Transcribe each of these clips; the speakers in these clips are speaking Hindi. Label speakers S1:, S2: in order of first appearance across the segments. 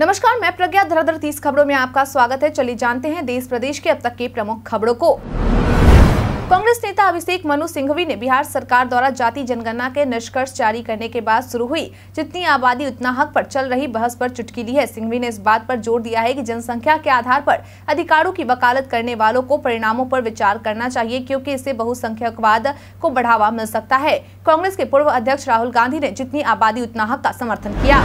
S1: नमस्कार मैं प्रज्ञा धराधर तीस खबरों में आपका स्वागत है चलिए जानते हैं देश प्रदेश के अब तक के प्रमुख खबरों को कांग्रेस नेता अभिषेक मनु सिंघवी ने बिहार सरकार द्वारा जाति जनगणना के निष्कर्ष जारी करने के बाद शुरू हुई जितनी आबादी उतना हक पर चल रही बहस पर चुटकी ली है सिंघवी ने इस बात पर जोर दिया है कि जनसंख्या के आधार पर अधिकारों की वकालत करने वालों को परिणामों पर विचार करना चाहिए क्योंकि इससे बहुसंख्यकवाद को बढ़ावा मिल सकता है कांग्रेस के पूर्व अध्यक्ष राहुल गांधी ने जितनी आबादी उतना हक का समर्थन किया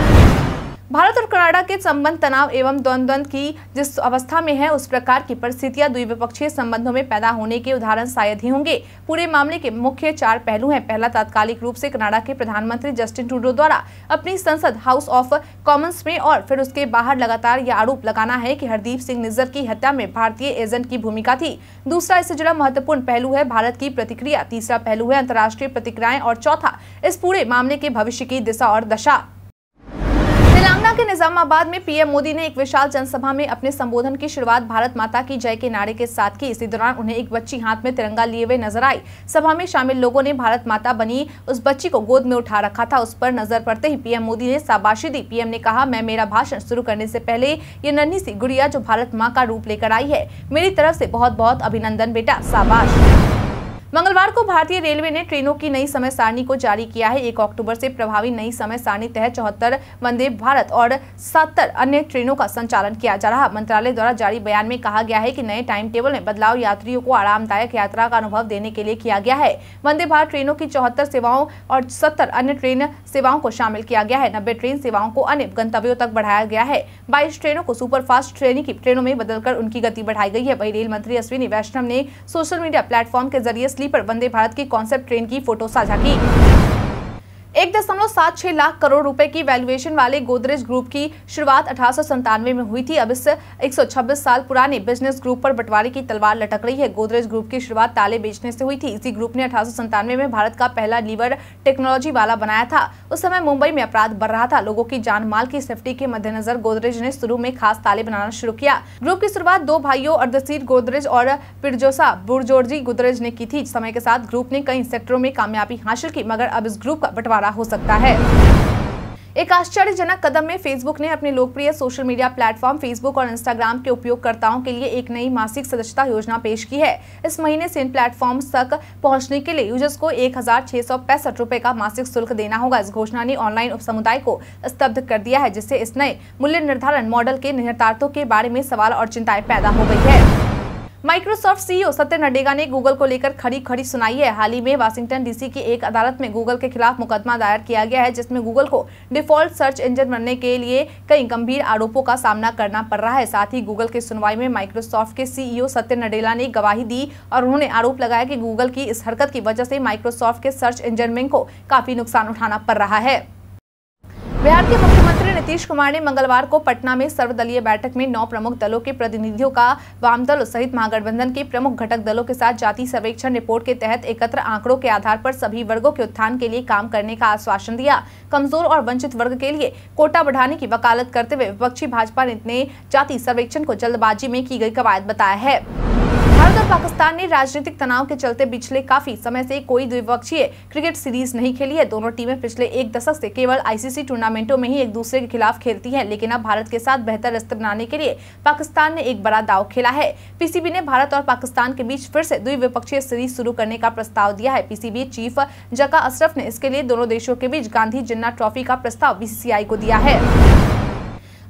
S1: भारत और कनाडा के संबंध तनाव एवं द्वंद्वंद की जिस अवस्था में है उस प्रकार की परिस्थितियां द्विपक्षीय संबंधों में पैदा होने के उदाहरण शायद ही होंगे पूरे मामले के मुख्य चार पहलू हैं पहला तात्कालिक रूप से कनाडा के प्रधानमंत्री जस्टिन ट्रूडो द्वारा अपनी संसद हाउस ऑफ कॉमन्स में और फिर उसके बाहर लगातार यह आरोप लगाना है की हरदीप सिंह निज्जर की हत्या में भारतीय एजेंट की भूमिका थी दूसरा इससे जुड़ा महत्वपूर्ण पहलू है भारत की प्रतिक्रिया तीसरा पहलू है अंतर्राष्ट्रीय प्रतिक्रियाएं और चौथा इस पूरे मामले के भविष्य की दिशा और दशा हरियाणा के निजामाबाद में पीएम मोदी ने एक विशाल जनसभा में अपने संबोधन की शुरुआत भारत माता की जय के नारे के साथ की इसी दौरान उन्हें एक बच्ची हाथ में तिरंगा लिए हुए नजर आई सभा में शामिल लोगों ने भारत माता बनी उस बच्ची को गोद में उठा रखा था उस पर नजर पड़ते ही पीएम मोदी ने शाबाशी दी पीएम ने कहा मैं मेरा भाषण शुरू करने से पहले ये नन्ही सी गुड़िया जो भारत माँ का रूप लेकर आई है मेरी तरफ से बहुत बहुत अभिनंदन बेटा शाबाश मंगलवार को भारतीय रेलवे ने ट्रेनों की नई समय सारणी को जारी किया है एक अक्टूबर से प्रभावी नई समय सारणी तहत चौहत्तर वंदे भारत और सत्तर अन्य ट्रेनों का संचालन किया जा रहा मंत्रालय द्वारा जारी बयान में कहा गया है कि नए टाइम टेबल में बदलाव यात्रियों को आरामदायक यात्रा का अनुभव देने के लिए किया गया है वंदे भारत ट्रेनों की चौहत्तर सेवाओं और सत्तर अन्य ट्रेन सेवाओं को शामिल किया गया है नब्बे ट्रेन सेवाओं को अन्य गंतव्यों तक बढ़ाया गया है बाईस ट्रेनों को सुपरफास्ट ट्रेनिंग की ट्रेनों में बदलकर उनकी गति बढ़ाई गई है वही रेल मंत्री अश्विनी वैष्णव ने सोशल मीडिया प्लेटफॉर्म के जरिए पर वंदे भारत की कॉन्सेप्ट ट्रेन की फोटो साझा की एक दशमलव सात छह लाख करोड़ रुपए की वैल्यूएशन वाले गोदरेज ग्रुप की शुरुआत अठारह में हुई थी अब इस 126 साल पुराने बिजनेस ग्रुप पर बंटवारे की तलवार लटक रही है गोदरेज ग्रुप की शुरुआत ताले बेचने से हुई थी इसी ग्रुप ने अठारह में भारत का पहला लीवर टेक्नोलॉजी वाला बनाया था उस समय मुंबई में अपराध बढ़ रहा था लोगों की जान माल की सेफ्टी के मद्देनजर गोदरेज ने शुरू में खास ताले बनाना शुरू किया ग्रुप की शुरुआत दो भाइयों अर्धसीर गोदरेज और पिरजोसा बुरजोर्जी गोदरेज ने की थी समय के साथ ग्रुप ने कई सेक्टरों में कामयाबी हासिल की मगर अब इस ग्रुप का बंटवारा सहारा हो सकता है एक आश्चर्यजनक कदम में फेसबुक ने अपने लोकप्रिय सोशल मीडिया प्लेटफॉर्म फेसबुक और इंस्टाग्राम के उपयोगकर्ताओं के लिए एक नई मासिक सदस्यता योजना पेश की है इस महीने से इन प्लेटफॉर्म तक पहुंचने के लिए यूजर्स को एक रुपए का मासिक शुल्क देना होगा इस घोषणा ने ऑनलाइन उप समुदाय को स्तब्ध कर दिया है जिससे इस नए मूल्य निर्धारण मॉडल के निर्धारतों के बारे में सवाल और चिंताएं पैदा हो गई है माइक्रोसॉफ्ट सीईओ e सत्य नडेगा ने गूगल को लेकर खड़ी खड़ी सुनाई है हाल ही में वाशिंगटन डीसी की एक अदालत में गूगल के खिलाफ मुकदमा दायर किया गया है जिसमें गूगल को डिफॉल्ट सर्च इंजन बनने के लिए कई गंभीर आरोपों का सामना करना पड़ रहा है साथ ही गूगल की सुनवाई में माइक्रोसॉफ्ट के सीईओ e सत्य नडेला ने गवाही दी और उन्होंने आरोप लगाया कि गूगल की इस हरकत की वजह से माइक्रोसॉफ्ट के सर्च इंजन को काफी नुकसान उठाना पड़ रहा है बिहार के मुख्यमंत्री नीतीश कुमार ने मंगलवार को पटना में सर्वदलीय बैठक में नौ प्रमुख दलों के प्रतिनिधियों का वामदल सहित महागठबंधन के प्रमुख घटक दलों के साथ जाति सर्वेक्षण रिपोर्ट के तहत एकत्र आंकड़ों के आधार पर सभी वर्गों के उत्थान के लिए काम करने का आश्वासन दिया कमजोर और वंचित वर्ग के लिए कोटा बढ़ाने की वकालत करते हुए विपक्षी भाजपा ने जाति सर्वेक्षण को जल्दबाजी में की गई कवायद बताया है भारत और पाकिस्तान ने राजनीतिक तनाव के चलते पिछले काफी समय से कोई द्विपक्षीय क्रिकेट सीरीज नहीं खेली है दोनों टीमें पिछले एक दशक से केवल आईसीसी टूर्नामेंटों में ही एक दूसरे के खिलाफ खेलती हैं लेकिन अब भारत के साथ बेहतर स्तर बनाने के लिए पाकिस्तान ने एक बड़ा दाव खेला है पीसीबी ने भारत और पाकिस्तान के बीच फिर से द्विपक्षीय सीरीज शुरू करने का प्रस्ताव दिया है पीसीबी चीफ जका अशरफ ने इसके लिए दोनों देशों के बीच गांधी जिन्ना ट्रॉफी का प्रस्ताव बीसीसीआई को दिया है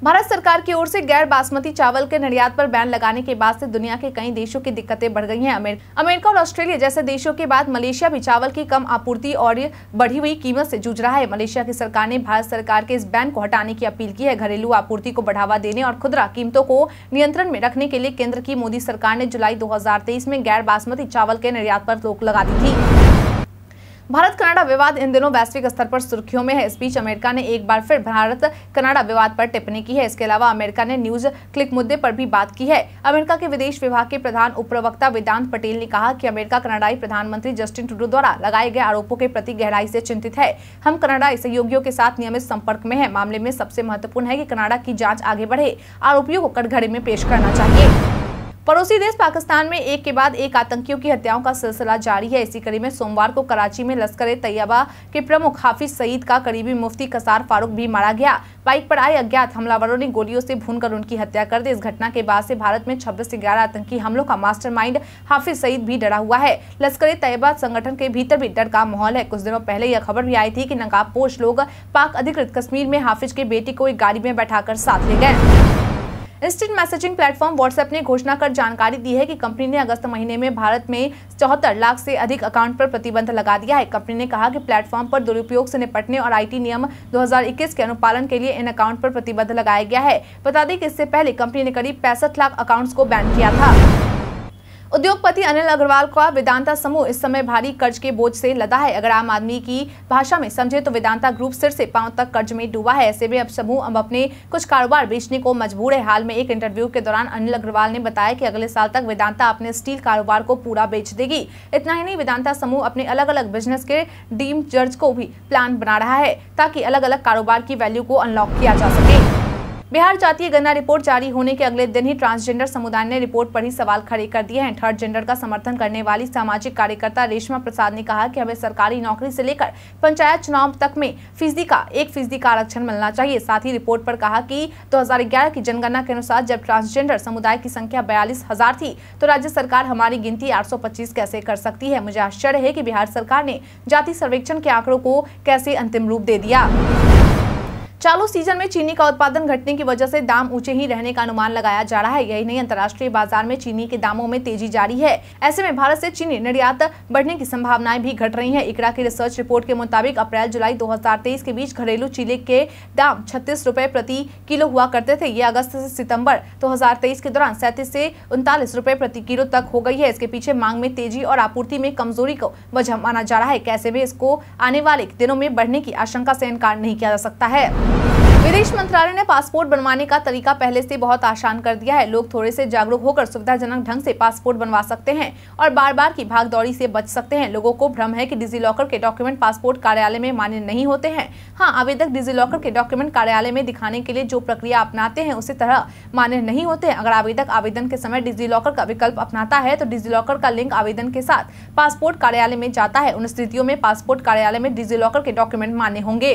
S1: भारत सरकार की ओर से गैर बासमती चावल के निर्यात पर बैन लगाने के बाद से दुनिया के कई देशों की दिक्कतें बढ़ गई हैं अमेरिका और ऑस्ट्रेलिया जैसे देशों के बाद मलेशिया भी चावल की कम आपूर्ति और बढ़ी हुई कीमत से जूझ रहा है मलेशिया की सरकार ने भारत सरकार के इस बैन को हटाने की अपील की है घरेलू आपूर्ति को बढ़ावा देने और खुदरा कीमतों को नियंत्रण में रखने के लिए केंद्र की मोदी सरकार ने जुलाई दो में गैर बासमती चावल के निर्यात पर रोक लगा दी थी भारत कनाडा विवाद इन दिनों वैश्विक स्तर पर सुर्खियों में है इस बीच अमेरिका ने एक बार फिर भारत कनाडा विवाद पर टिप्पणी की है इसके अलावा अमेरिका ने न्यूज क्लिक मुद्दे पर भी बात की है अमेरिका के विदेश विभाग के प्रधान उप प्रवक्ता वेदांत पटेल ने कहा कि अमेरिका कनाडाई प्रधानमंत्री जस्टिन टूडो द्वारा लगाए गए आरोपों के प्रति गहराई से चिंतित है हम कनाडाई सहयोगियों के साथ नियमित संपर्क में है मामले में सबसे महत्वपूर्ण है की कनाडा की जाँच आगे बढ़े आरोपियों को कटघरे में पेश करना चाहिए पड़ोसी देश पाकिस्तान में एक के बाद एक आतंकियों की हत्याओं का सिलसिला जारी है इसी कड़ी में सोमवार को कराची में लश्कर तैयबा के प्रमुख हाफिज सईद का करीबी मुफ्ती कसार फारूक भी मारा गया बाइक पर आए अज्ञात हमलावरों ने गोलियों से कर उनकी हत्या कर दी इस घटना के बाद से भारत में छब्बीस से ग्यारह आतंकी हमलों का माइंड हाफिज सईद भी डरा हुआ है लश्कर तैयबा संगठन के भीतर भी डर का माहौल है कुछ दिनों पहले यह खबर भी आई थी की नकाबपोश लोग पाक अधिकृत कश्मीर में हाफिज के बेटी को एक गाड़ी में कर साथ ले गए इंस्टेंट मैसेजिंग प्लेटफॉर्म व्हाट्सएप ने घोषणा कर जानकारी दी है कि कंपनी ने अगस्त महीने में भारत में चौहत्तर लाख से अधिक अकाउंट पर प्रतिबंध लगा दिया है कंपनी ने कहा कि प्लेटफॉर्म पर दुरुपयोग से निपटने और आईटी नियम 2021 के अनुपालन के लिए इन अकाउंट पर प्रतिबंध लगाया गया है बता दें कि इससे पहले कंपनी ने करीब पैंसठ लाख अकाउंट्स को बैन किया था उद्योगपति अनिल अग्रवाल का वेदांता समूह इस समय भारी कर्ज के बोझ से लदा है अगर आम आदमी की भाषा में समझे तो वेदांता ग्रुप सिर से पांव तक कर्ज में डूबा है ऐसे में अब समूह अब अपने कुछ कारोबार बेचने को मजबूर है हाल में एक इंटरव्यू के दौरान अनिल अग्रवाल ने बताया कि अगले साल तक वेदांता अपने स्टील कारोबार को पूरा बेच देगी इतना ही नहीं वेदांता समूह अपने अलग अलग बिजनेस के डीम जर्ज को भी प्लान बना रहा है ताकि अलग अलग कारोबार की वैल्यू को अनलॉक किया जा सके बिहार जातीय गणना रिपोर्ट जारी होने के अगले दिन ही ट्रांसजेंडर समुदाय ने रिपोर्ट पर ही सवाल खड़े कर दिए हैं थर्ड जेंडर का समर्थन करने वाली सामाजिक कार्यकर्ता रेशमा प्रसाद ने कहा कि हमें सरकारी नौकरी से लेकर पंचायत चुनाव तक में फीसदी का एक फीसदी का आरक्षण मिलना चाहिए साथ ही रिपोर्ट पर कहा कि 2011 की जनगणना के अनुसार जब ट्रांसजेंडर समुदाय की संख्या बयालीस हजार थी तो राज्य सरकार हमारी गिनती आठ कैसे कर सकती है मुझे आश्चर्य है की बिहार सरकार ने जाति सर्वेक्षण के आंकड़ों को कैसे अंतिम रूप दे दिया चालू सीजन में चीनी का उत्पादन घटने की वजह से दाम ऊंचे ही रहने का अनुमान लगाया जा रहा है यही नहीं अंतर्राष्ट्रीय बाजार में चीनी के दामों में तेजी जारी है ऐसे में भारत से चीनी निर्यात बढ़ने की संभावनाएं भी घट रही है इकरा की रिसर्च रिपोर्ट के मुताबिक अप्रैल जुलाई दो के बीच घरेलू चीनी के दाम छत्तीस रूपए प्रति किलो हुआ करते थे ये अगस्त से सितम्बर दो के दौरान सैंतीस से उनतालीस रूपए प्रति किलो तक हो गई है इसके पीछे मांग में तेजी और आपूर्ति में कमजोरी को वजह माना जा रहा है कैसे भी इसको आने वाले दिनों में बढ़ने की आशंका से इनकार नहीं किया जा सकता है विदेश मंत्रालय ने पासपोर्ट बनवाने का तरीका पहले से बहुत आसान कर दिया है लोग थोड़े से जागरूक होकर सुविधाजनक ढंग से पासपोर्ट बनवा सकते हैं और बार बार की भागदौड़ी से बच सकते हैं लोगों को भ्रम है कि डिजी लॉकर के डॉक्यूमेंट पासपोर्ट कार्यालय में मान्य नहीं होते हैं हाँ आवेदक डिजी लॉकर के डॉक्यूमेंट कार्यालय में दिखाने के लिए जो प्रक्रिया अपनाते हैं उसी तरह मान्य नहीं होते हैं अगर आवेदक आवेदन के समय डिजी लॉकर का विकल्प अपनाता है तो डिजी लॉकर का लिंक आवेदन के साथ पासपोर्ट कार्यालय में जाता है उन स्थितियों में पासपोर्ट कार्यालय में डिजी लॉकर के डॉक्यूमेंट मान्य होंगे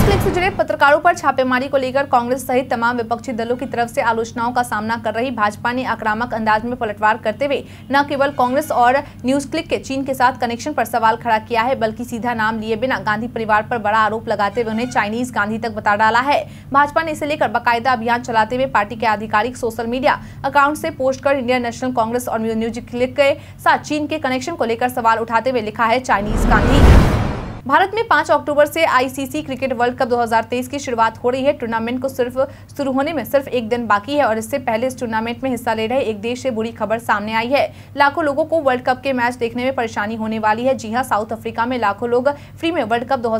S1: न्यूज क्लिक से जुड़े पत्रकारों पर छापेमारी को लेकर कांग्रेस सहित तमाम विपक्षी दलों की तरफ से आलोचनाओं का सामना कर रही भाजपा ने आक्रामक अंदाज में पलटवार करते हुए न केवल कांग्रेस और न्यूज क्लिक के चीन के साथ कनेक्शन पर सवाल खड़ा किया है बल्कि सीधा नाम लिए बिना गांधी परिवार पर बड़ा आरोप लगाते हुए उन्हें चाइनीज गांधी तक बता डाला है भाजपा ने इसे लेकर बाकायदा अभियान चलाते हुए पार्टी के आधिकारिक सोशल मीडिया अकाउंट से पोस्ट कर इंडियन नेशनल कांग्रेस और न्यूज क्लिक के साथ चीन के कनेक्शन को लेकर सवाल उठाते हुए लिखा है चाइनीज गांधी भारत में 5 अक्टूबर से आईसीसी क्रिकेट वर्ल्ड कप 2023 की शुरुआत हो रही है टूर्नामेंट को सिर्फ शुरू होने में सिर्फ एक दिन बाकी है और इससे पहले इस टूर्नामेंट में हिस्सा ले रहे एक देश से बुरी खबर सामने आई है लाखों लोगों को वर्ल्ड कप के मैच देखने में परेशानी होने वाली है जी हाँ साउथ अफ्रीका में लाखों लोग फ्री में वर्ल्ड कप दो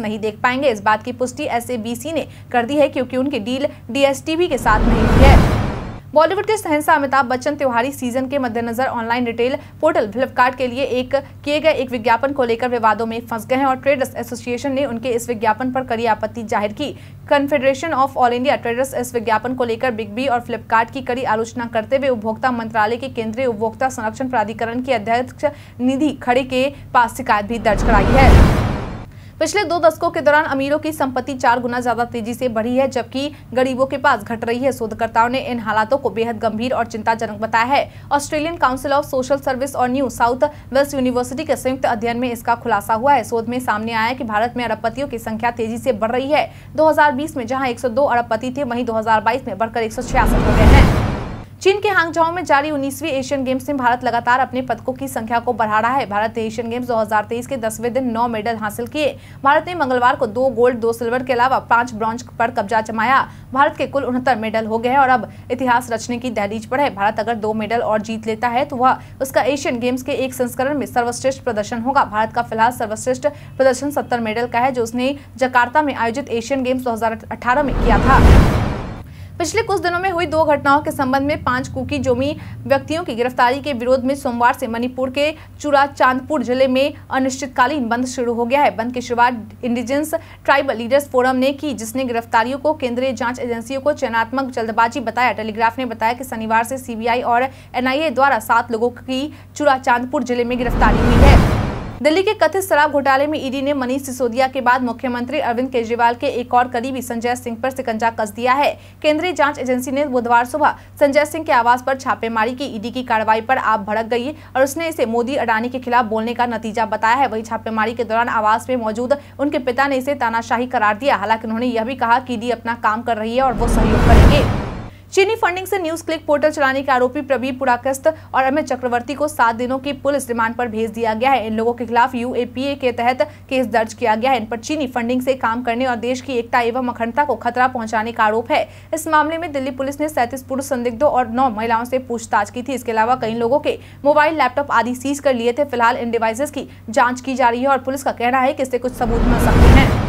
S1: नहीं देख पाएंगे इस बात की पुष्टि एस ने कर दी है क्योंकि उनकी डील डी के साथ नहीं हुई है बॉलीवुड के सहनसा अमिताभ बच्चन त्योहारी सीजन के मद्देनजर ऑनलाइन रिटेल पोर्टल फ्लिपकार्ट के लिए एक किए गए एक विज्ञापन को लेकर विवादों में फंस गए हैं और ट्रेडर्स एसोसिएशन ने उनके इस विज्ञापन पर कड़ी आपत्ति जाहिर की Confederation of All India Traders इस विज्ञापन को लेकर बिग बी और फ्लिपकार्ट की कड़ी आलोचना करते हुए उपभोक्ता मंत्रालय के केंद्रीय उपभोक्ता संरक्षण प्राधिकरण की अध्यक्ष निधि खड़े के पास शिकायत भी दर्ज कराई है पिछले दो दशकों के दौरान अमीरों की संपत्ति चार गुना ज्यादा तेजी से बढ़ी है जबकि गरीबों के पास घट रही है शोधकर्ताओं ने इन हालातों को बेहद गंभीर और चिंताजनक बताया है Australian Council of Social Service और न्यू साउथ वेस्ट यूनिवर्सिटी के संयुक्त अध्ययन में इसका खुलासा हुआ है शोध में सामने आया की भारत में अरबपतियों की संख्या तेजी से बढ़ रही है दो में जहाँ एक अरबपति थे वहीं दो में बढ़कर एक हो गए हैं चीन के हांगजाओ में जारी 19वीं एशियन गेम्स में भारत लगातार अपने पदकों की संख्या को बढ़ा रहा है भारत ने एशियन गेम्स 2023 के दसवें दिन नौ मेडल हासिल किए भारत ने मंगलवार को दो गोल्ड दो सिल्वर के अलावा पांच ब्रॉन्ज पर कब्जा जमाया भारत के कुल उनहत्तर मेडल हो गए हैं और अब इतिहास रचने की दहलीज पर है भारत अगर दो मेडल और जीत लेता है तो वह उसका एशियन गेम्स के एक संस्करण में सर्वश्रेष्ठ प्रदर्शन होगा भारत का फिलहाल सर्वश्रेष्ठ प्रदर्शन सत्तर मेडल का है जो उसने जकार्ता में आयोजित एशियन गेम्स दो में किया था पिछले कुछ दिनों में हुई दो घटनाओं के संबंध में पांच कुकी जोमी व्यक्तियों की गिरफ्तारी के विरोध में सोमवार से मणिपुर के चुरा चांदपुर जिले में अनिश्चितकालीन बंद शुरू हो गया है बंद की शुरुआत इंडिजेंस ट्राइबल लीडर्स फोरम ने की जिसने गिरफ्तारियों को केंद्रीय जांच एजेंसियों को चयनात्मक जल्दबाजी बताया टेलीग्राफ ने बताया कि शनिवार से सीबीआई और एनआईए द्वारा सात लोगों की चुरा चांदपुर जिले में गिरफ्तारी हुई है दिल्ली के कथित शराब घोटाले में ईडी ने मनीष सिसोदिया के बाद मुख्यमंत्री अरविंद केजरीवाल के एक और करीबी संजय सिंह पर सिकंजा कस दिया है केंद्रीय जांच एजेंसी ने बुधवार सुबह संजय सिंह के आवास पर छापेमारी की ईडी की कार्रवाई पर आप भड़क गई और उसने इसे मोदी अडानी के खिलाफ बोलने का नतीजा बताया है वही छापेमारी के दौरान आवास में मौजूद उनके पिता ने इसे तानाशाही करार दिया हालांकि उन्होंने यह भी कहा की ईडी अपना काम कर रही है और वो सहयोग करेंगे चीनी फंडिंग से न्यूज क्लिक पोर्टल चलाने के आरोपी प्रवीण पुराकस्त और अमित चक्रवर्ती को सात दिनों की पुलिस रिमांड पर भेज दिया गया है इन लोगों के खिलाफ यूएपीए के तहत केस दर्ज किया गया है इन पर चीनी फंडिंग से काम करने और देश की एकता एवं अखंडता को खतरा पहुंचाने का आरोप है इस मामले में दिल्ली पुलिस ने सैंतीस पुरुष संदिग्धों और नौ महिलाओं से पूछताछ की थी इसके अलावा कई लोगों के मोबाइल लैपटॉप आदि सीज कर लिए थे फिलहाल इन डिवाइसेज की जाँच की जा रही है और पुलिस का कहना है की इससे कुछ सबूत मिल सकते हैं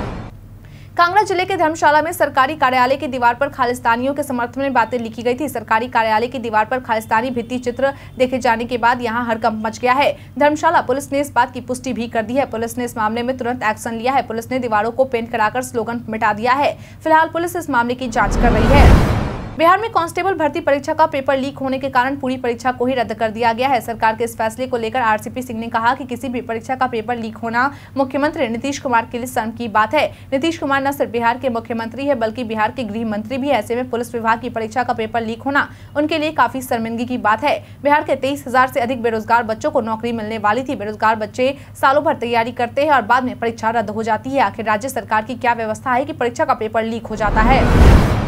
S1: कांगड़ा जिले के धर्मशाला में सरकारी कार्यालय की दीवार पर खालिस्तानियों के समर्थन में बातें लिखी गई थी सरकारी कार्यालय की दीवार पर खालिस्तानी भित्ति चित्र देखे जाने के बाद यहाँ हड़कंप मच गया है धर्मशाला पुलिस ने इस बात की पुष्टि भी कर दी है पुलिस ने इस मामले में तुरंत एक्शन लिया है पुलिस ने दीवारों को पेंट कराकर स्लोगन मिटा दिया है फिलहाल पुलिस इस मामले की जाँच कर रही है बिहार में कांस्टेबल भर्ती परीक्षा का पेपर लीक होने के कारण पूरी परीक्षा को ही रद्द कर दिया गया है सरकार के इस फैसले को लेकर आरसीपी सिंह ने कहा कि किसी भी परीक्षा का पेपर लीक होना मुख्यमंत्री नीतीश कुमार के लिए शर्म की बात है नीतीश कुमार न सिर्फ बिहार के मुख्यमंत्री है बल्कि बिहार के गृह मंत्री भी ऐसे में पुलिस विभाग की परीक्षा का पेपर लीक होना उनके लिए काफी शर्मिंदगी की बात है बिहार के तेईस हजार अधिक बेरोजगार बच्चों को नौकरी मिलने वाली थी बेरोजगार बच्चे सालों भर तैयारी करते हैं और बाद में परीक्षा रद्द हो जाती है आखिर राज्य सरकार की क्या व्यवस्था है की परीक्षा का पेपर लीक हो जाता है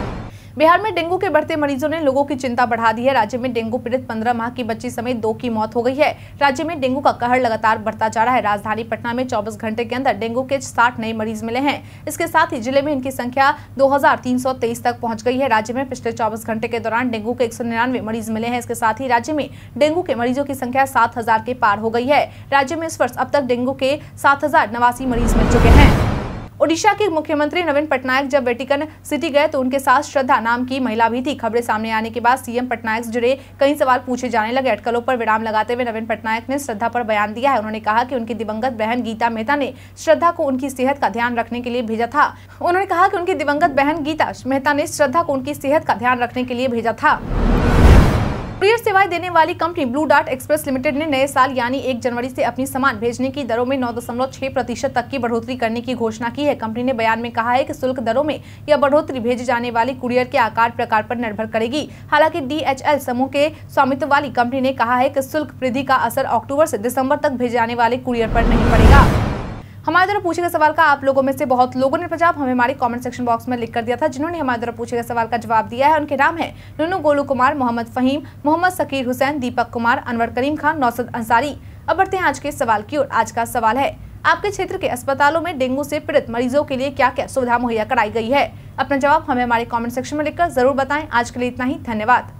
S1: बिहार में डेंगू के बढ़ते मरीजों ने लोगों की चिंता बढ़ा दी है राज्य में डेंगू पीड़ित पंद्रह माह की बच्ची समेत दो की मौत हो गई है राज्य में डेंगू का कहर लगातार बढ़ता जा रहा है राजधानी पटना में चौबीस घंटे के अंदर डेंगू के साठ नए मरीज मिले हैं इसके साथ ही जिले में इनकी संख्या दो तक पहुंच गई है राज्य में पिछले चौबीस घंटे के दौरान डेंगू के एक मरीज मिले हैं इसके साथ ही राज्य में डेंगू के मरीजों की संख्या सात के पार हो गई है राज्य में इस वर्ष अब तक डेंगू के सात मरीज मिल चुके हैं ओडिशा के मुख्यमंत्री नवीन पटनायक जब वेटिकन सिटी गए तो उनके साथ श्रद्धा नाम की महिला भी थी खबरें सामने आने के बाद सीएम पटनायक जुड़े कई सवाल पूछे जाने लगे अटकलों पर विराम लगाते हुए नवीन पटनायक ने श्रद्धा पर बयान दिया है उन्होंने कहा कि उनकी दिवंगत बहन गीता मेहता ने श्रद्धा को उनकी सेहत का ध्यान रखने के लिए भेजा था उन्होंने कहा कि उनकी दिवंगत बहन गीता मेहता ने श्रद्धा को उनकी सेहत का ध्यान रखने के लिए भेजा था कुरियर सेवाएं देने वाली company Blue Dart Express Limited ने नए साल यानी एक जनवरी से अपनी सामान भेजने की दरों में नौ दशमलव छह प्रतिशत तक की बढ़ोतरी करने की घोषणा की है कंपनी ने बयान में कहा है कि शुल्क दरों में यह बढ़ोतरी भेजे जाने वाली कुरियर के आकार प्रकार पर निर्भर करेगी हालांकि डी समूह के स्वामित्व वाली कंपनी ने कहा है की शुल्क वृद्धि का असर अक्टूबर ऐसी दिसंबर तक भेजे जाने वाले कुरियर आरोप नहीं पड़ेगा हमारे द्वारा पूछे गए सवाल का आप लोगों में से बहुत लोगों ने जवाब हमें हमारे कमेंट सेक्शन बॉक्स में लिख कर दिया था जिन्होंने हमारे द्वारा पूछे गए सवाल का जवाब दिया है उनके नाम है नूनू गोलू कुमार मोहम्मद फहीम मोहम्मद सकीर हुसैन दीपक कुमार अनवर करीम खान नौसद अंसारी अब बढ़ते हैं आज के सवाल की ओर आज का सवाल है आपके क्षेत्र के अस्पतालों में डेंगू से पीड़ित मरीजों के लिए क्या क्या सुविधा मुहैया कराई गई है अपना जवाब हमें हमारे कमेंट सेक्शन में लिखकर जरूर बताएं आज के लिए इतना ही धन्यवाद